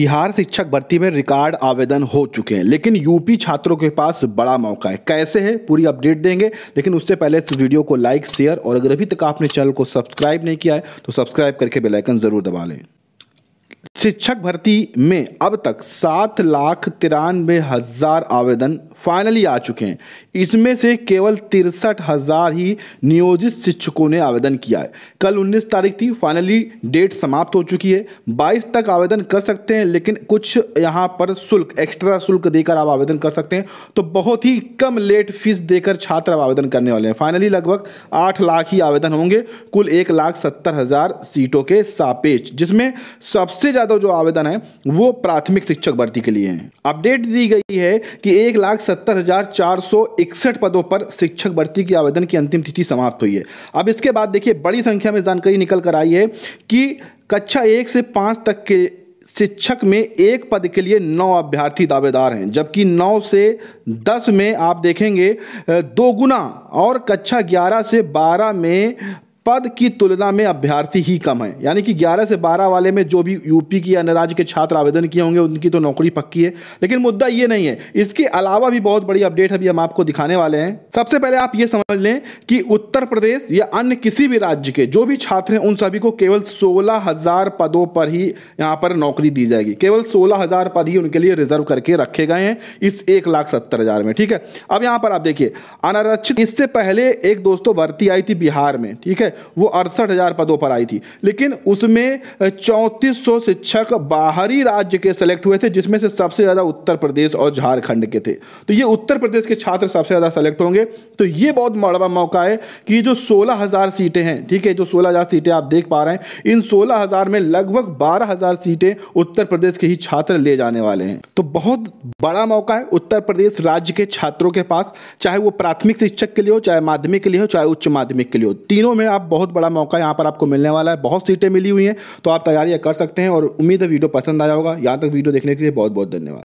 बिहार शिक्षक भर्ती में रिकॉर्ड आवेदन हो चुके हैं लेकिन यूपी छात्रों के पास बड़ा मौका है कैसे है पूरी अपडेट देंगे लेकिन उससे पहले इस वीडियो को लाइक शेयर और अगर अभी तक आपने चैनल को सब्सक्राइब नहीं किया है तो सब्सक्राइब करके बेलाइकन ज़रूर दबा लें शिक्षक भर्ती में अब तक सात लाख तिरानवे हज़ार आवेदन फाइनली आ चुके हैं इसमें से केवल तिरसठ हज़ार ही नियोजित शिक्षकों ने आवेदन किया है कल 19 तारीख थी फाइनली डेट समाप्त हो चुकी है 22 तक आवेदन कर सकते हैं लेकिन कुछ यहां पर शुल्क एक्स्ट्रा शुल्क देकर आप आवेदन कर सकते हैं तो बहुत ही कम लेट फीस देकर छात्र आवेदन करने वाले हैं फाइनली लगभग आठ लाख ही आवेदन होंगे कुल एक लाख सत्तर हज़ार सीटों के सापेक्ष जिसमें सबसे ज़्यादा तो जो आवेदन है वो प्राथमिक शिक्षक भर्ती के लिए है अपडेट दी गई है कि एक लाख सत्तर हजार चार सौ इकसठ पदों पर शिक्षक भर्ती के आवेदन की अंतिम तिथि समाप्त हुई है अब इसके बाद देखिए बड़ी संख्या में जानकारी निकल कर आई है कि कक्षा एक से पांच तक के शिक्षक में एक पद के लिए नौ अभ्यर्थी दावेदार हैं जबकि नौ से दस में आप देखेंगे दो गुना और कक्षा ग्यारह से बारह में पद की तुलना में अभ्यर्थी ही कम है यानी कि 11 से 12 वाले में जो भी यूपी की अन्य राज्य के छात्र आवेदन किए होंगे उनकी तो नौकरी पक्की है लेकिन मुद्दा ये नहीं है इसके अलावा भी बहुत बड़ी अपडेट अभी हम आपको दिखाने वाले हैं सबसे पहले आप ये समझ लें कि उत्तर प्रदेश या अन्य किसी भी राज्य के जो भी छात्र हैं उन सभी को केवल सोलह पदों पर ही यहाँ पर नौकरी दी जाएगी केवल सोलह पद ही उनके लिए रिजर्व करके रखे गए हैं इस एक लाख सत्तर हजार में ठीक है अब यहाँ पर आप देखिए अनारक्षित इससे पहले एक दोस्तों भर्ती आई थी बिहार में ठीक है वो अड़सठ हज़ार पदों पर आई थी लेकिन उसमें चौंतीस सौ शिक्षक बाहरी राज्य के सेलेक्ट हुए थे जिसमें से सबसे ज़्यादा उत्तर प्रदेश और झारखंड के थे तो ये उत्तर प्रदेश के छात्र सबसे ज़्यादा सेलेक्ट होंगे तो ये बहुत बड़ा मौका है कि जो सोलह सीटें हैं ठीक है जो सोलह सीटें आप देख पा रहे हैं इन सोलह में लगभग बारह सीटें उत्तर प्रदेश के ही छात्र ले जाने वाले हैं तो बहुत बड़ा मौका है उत्तर प्रदेश राज्य के छात्रों के पास चाहे वो प्राथमिक शिक्षक के लिए हो चाहे माध्यमिक के लिए हो चाहे उच्च माध्यमिक के लिए हो तीनों में आप बहुत बड़ा मौका यहाँ पर आपको मिलने वाला है बहुत सीटें मिली हुई हैं तो आप तैयारियाँ कर सकते हैं और उम्मीद है वीडियो पसंद आया होगा यहाँ तक वीडियो देखने के लिए बहुत बहुत धन्यवाद